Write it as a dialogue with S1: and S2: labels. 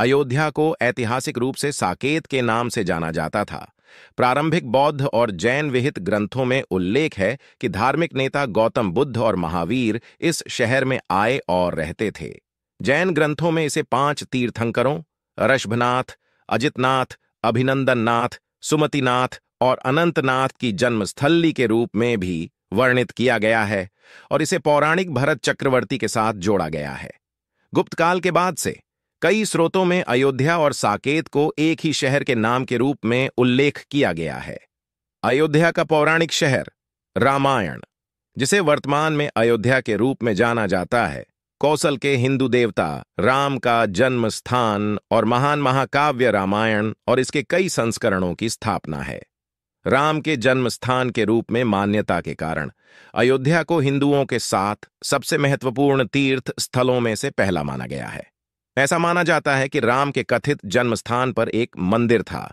S1: अयोध्या को ऐतिहासिक रूप से साकेत के नाम से जाना जाता था प्रारंभिक बौद्ध और जैन विहित ग्रंथों में उल्लेख है कि धार्मिक नेता गौतम बुद्ध और महावीर इस शहर में आए और रहते थे जैन ग्रंथों में इसे पांच तीर्थंकरों ऋषभनाथ अजितनाथ अभिनंदननाथ सुमतिनाथ और अनंतनाथ की जन्मस्थली के रूप में भी वर्णित किया गया है और इसे पौराणिक भरत चक्रवर्ती के साथ जोड़ा गया है गुप्तकाल के बाद से कई स्रोतों में अयोध्या और साकेत को एक ही शहर के नाम के रूप में उल्लेख किया गया है अयोध्या का पौराणिक शहर रामायण जिसे वर्तमान में अयोध्या के रूप में जाना जाता है कौशल के हिंदू देवता राम का जन्म स्थान और महान महाकाव्य रामायण और इसके कई संस्करणों की स्थापना है राम के जन्म स्थान के रूप में मान्यता के कारण अयोध्या को हिंदुओं के साथ सबसे महत्वपूर्ण तीर्थ स्थलों में से पहला माना गया है ऐसा माना जाता है कि राम के कथित जन्म स्थान पर एक मंदिर था